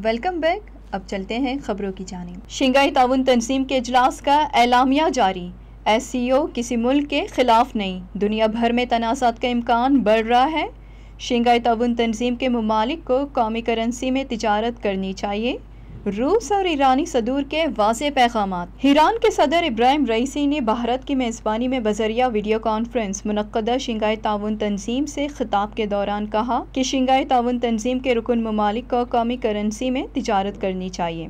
Welcome back अब चलते हैं खबरों की जानब शिंगाई ताउन तनजीम के अजलास का एलामिया जारी एस किसी मुल्क के खिलाफ नहीं दुनिया भर में तनाज़ात का इम्कान बढ़ रहा है शिंगाई ताउन तनजीम के ममालिक को कौमी करेंसी में तजारत करनी चाहिए रूस और ईरानी सदूर के वाजे पैगाम ईरान के सदर इब्राहिम रईसी ने भारत की मेज़बानी में बजरिया वीडियो कॉन्फ्रेंस मुनदा शिंगाई ताउन तंजीम से खिताब के दौरान कहा कि शिंगाई ताउन तंजीम के रुकन ममालिक को कौमी करेंसी में तजारत करनी चाहिए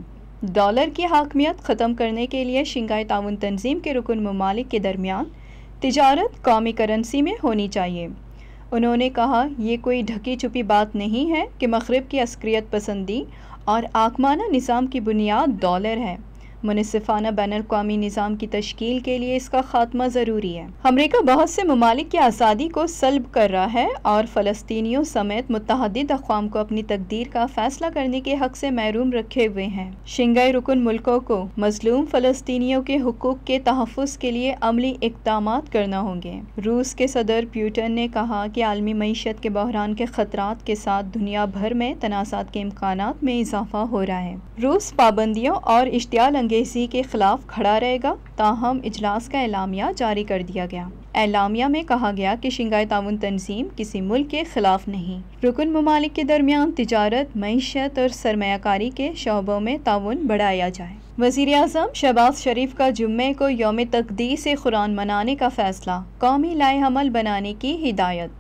डॉलर की हाकमियत ख़त्म करने के लिए शिंगाई ताउन तंजीम के रुकन ममालिक के दरमियान तजारत कौमी करेंसी में होनी चाहिए उन्होंने कहा यह कोई ढकी छुपी बात नहीं है कि मगरब की अस्क्रियत पसंदी और आकमाना निज़ाम की बुनियाद डॉलर है मुनसिफाना बैन अवी निज़ाम की तश्ल के लिए इसका खात्मा ज़रूरी है अमरीका बहुत से ममालिक की आज़ादी को सलब कर रहा है और फ़लस्तियों समेत मतहद अकवाम को अपनी तकदीर का फ़ैसला करने के हक से महरूम रखे हुए हैं शिंगई रुकन मुल्कों को मजलूम फ़लस्तियों के हकूक़ के तहफ़ के लिए अमली इकदाम करना होंगे रूस के सदर प्यूटन ने कहा कि आलमी मीशत के बहरान के ख़तरा के साथ दुनिया भर में तनाज़ात के इम्कान में इजाफा हो रहा है रूस पाबंदियों और इश्तियाल अंगेज़ी के खिलाफ खड़ा रहेगा ताहम इजलास का एलामिया जारी कर दिया गया एलामिया में कहा गया कि शिंगाई ताउन तंजीम किसी मुल्क के खिलाफ नहीं रुकन ममालिक के दरमियान तजारत मीशत और सरमाकारी के शोबों में ताउन बढ़ाया जाए वजीर अजम शहबाज शरीफ का जुम्मे को योम से कुरान मनाने का फैसला कौमी लाएमल बनाने की हिदायत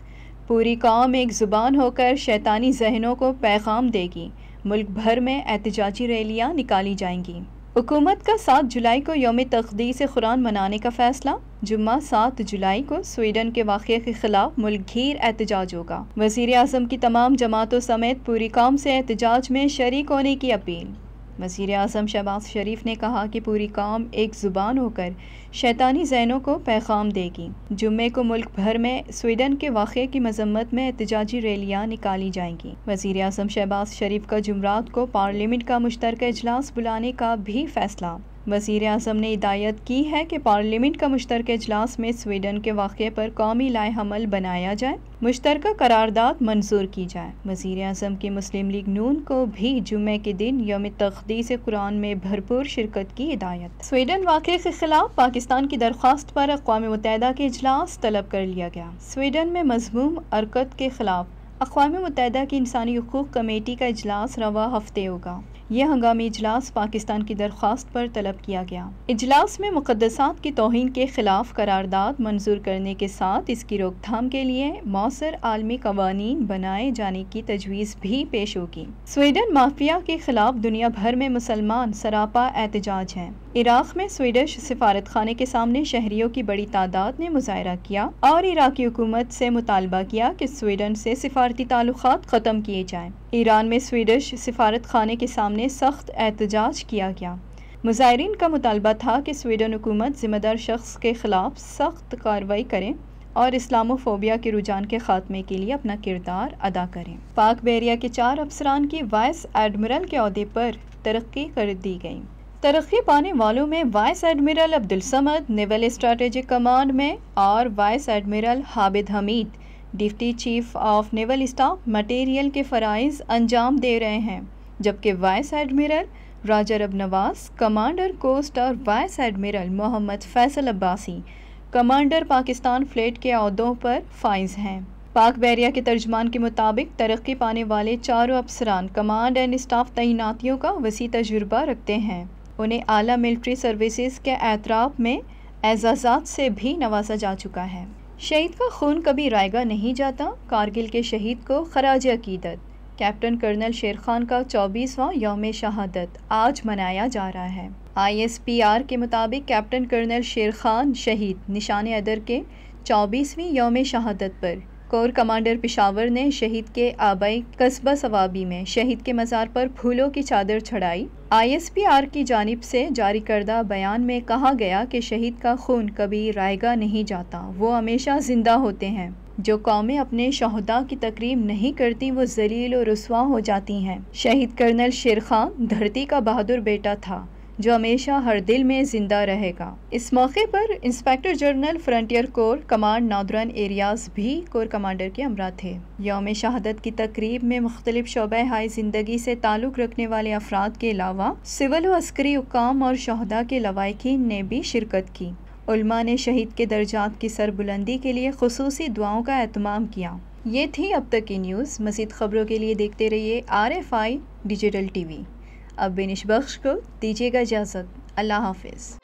पूरी कौम एक ज़ुबान होकर शैतानी जहनों को पैगाम देगी मुल्क भर में एहतजाजी रैलियाँ निकाली जाएंगी हुकूमत का सात जुलाई को योम तकदीस कुरान मनाने का फैसला जुम्मा सात जुलाई को स्वीडन के वाक़े के खिलाफ मुल्क घेर एहतजाज होगा वजीर अजम की तमाम जमातों समेत पूरी कौम से एहतजाज में शरीक होने की अपील वज़ी अजम शहबाज शरीफ ने कहा कि पूरी कौम एक ज़ुबान होकर शैतानी जहनों को पैगाम देगी जुम्मे को मुल्क भर में स्वीडन के वाक़े की मजम्मत में एहतजाजी रैलियाँ निकाली जाएंगी वज़ी अजम शहबाज शरीफ का जुमरात को पार्लियामेंट का मुश्तरक अजलास बुलाने का भी फैसला वजीर अजम ने हिदायत की है कि पार्लियामेंट का मुश्तर अजलास में स्वीडन के वाक़े पर कौमी लाहमल बनाया जाए मुश्तर करारदाद मंजूर की जाए वजी अजम की मुस्लिम लीग नून को भी जुमे के दिन योम तकदीस कुरान में भरपूर शिरकत की हिदायत स्वीडन वाक़े के खिलाफ पाकिस्तान की दरख्वास्त पर अकवा मुतहदा के अजलास तलब कर लिया गया स्वीडन में मजमूम अरकत के खिलाफ अकवा मुतहदा की इंसानी हकूक़ कमेटी का अजलास रवा हफ्ते होगा यह हंगामी इजलास पाकिस्तान की दरख्वास्त पर तलब किया गया इजलास में मुकदसात की तोहन के खिलाफ करारदाद मंजूर करने के साथ इसकी रोकथाम के लिए मौसर आलमी कवानीन बनाए जाने की तजवीज़ भी पेश होगी स्वीडन माफिया के खिलाफ दुनिया भर में मुसलमान सरापा एहतजाज हैं इराक़ में स्वीडिश सिफारत खाने के सामने शहरियों की बड़ी तादाद ने मुजाहरा किया और इराकी हुकूमत से मुतालबा किया कि स्वीडन से सिफारती ताल्लुक ख़त्म किए जाएं। ईरान में स्वीडिश सिफारत खाने के सामने सख्त एहतजाज किया गया मुजाहरीन का मुतालबा था कि स्वीडन हुकूमत ज़िम्मेदार शख्स के ख़िलाफ़ सख्त कार्रवाई करें और इस्लामोफोबिया के रुझान के खात्मे के लिए अपना किरदार अदा करें पाक बेरिया के चार अफसरान की वाइस एडमिरल के अहदे पर तरक्की कर दी गई तरक्की पाने वालों में vice admiral Abdul Samad naval strategic command में और vice admiral Habid Hameed deputy chief of naval staff material के फ़रज़ अंजाम दे रहे हैं जबकि vice admiral Raja Rab Nawaz commander coast और vice admiral Mohammad Faisal Abbasi commander Pakistan fleet के अहदों पर फाइज हैं पाक बैरिया के तर्जमान के मुताबिक तरक्की पाने वाले चारों अफसरान कमांड एंड स्टाफ तैनातियों का वसी तजुर्बा रखते हैं उन्हें आला मिलिट्री सर्विसेज के एतराब में एजाजात से भी नवाजा जा चुका है शहीद का खून कभी रायगा नहीं जाता कारगिल के शहीद को खराज अकीदत कैप्टन कर्नल शेर खान का चौबीसवां योम शहादत आज मनाया जा रहा है आईएसपीआर के मुताबिक कैप्टन कर्नल शेर खान शहीद निशान अदर के चौबीसवीं योम शहादत पर कोर कमांडर पिशावर ने शहीद के आबाई कस्बा सवाबी में शहीद के मज़ार पर फूलों की चादर छड़ाई आईएसपीआर की जानब से जारी करदा बयान में कहा गया कि शहीद का खून कभी रायगा नहीं जाता वो हमेशा ज़िंदा होते हैं जो कौमें अपने शहदा की तकरीब नहीं करती वो जलील और रसुआ हो जाती हैं शहीद कर्नल शेर धरती का बहादुर बेटा था जो हमेशा हर दिल में जिंदा रहेगा इस मौके पर inspector general frontier corps command northern areas भी कोर कमांडर के अमरा थे योम शहादत की तकरीब में मुख्तलिफ शोबे हाय जिंदगी से ताल्लुक रखने वाले अफराद के अलावा सिविल व अस्करी हुकाम और शहदा के लवाकिन ने भी शिरकत की उल्मा ने शहीद के दर्जात की सरबुलंदी के लिए खसूसी दुआओं का अहतमाम किया ये थी अब तक की न्यूज़ मज़ीद खबरों के लिए देखते रहिए R F I digital T V अब बिनिश बख्श को दीजिएगा इजाज़त अल्लाह हाफिज़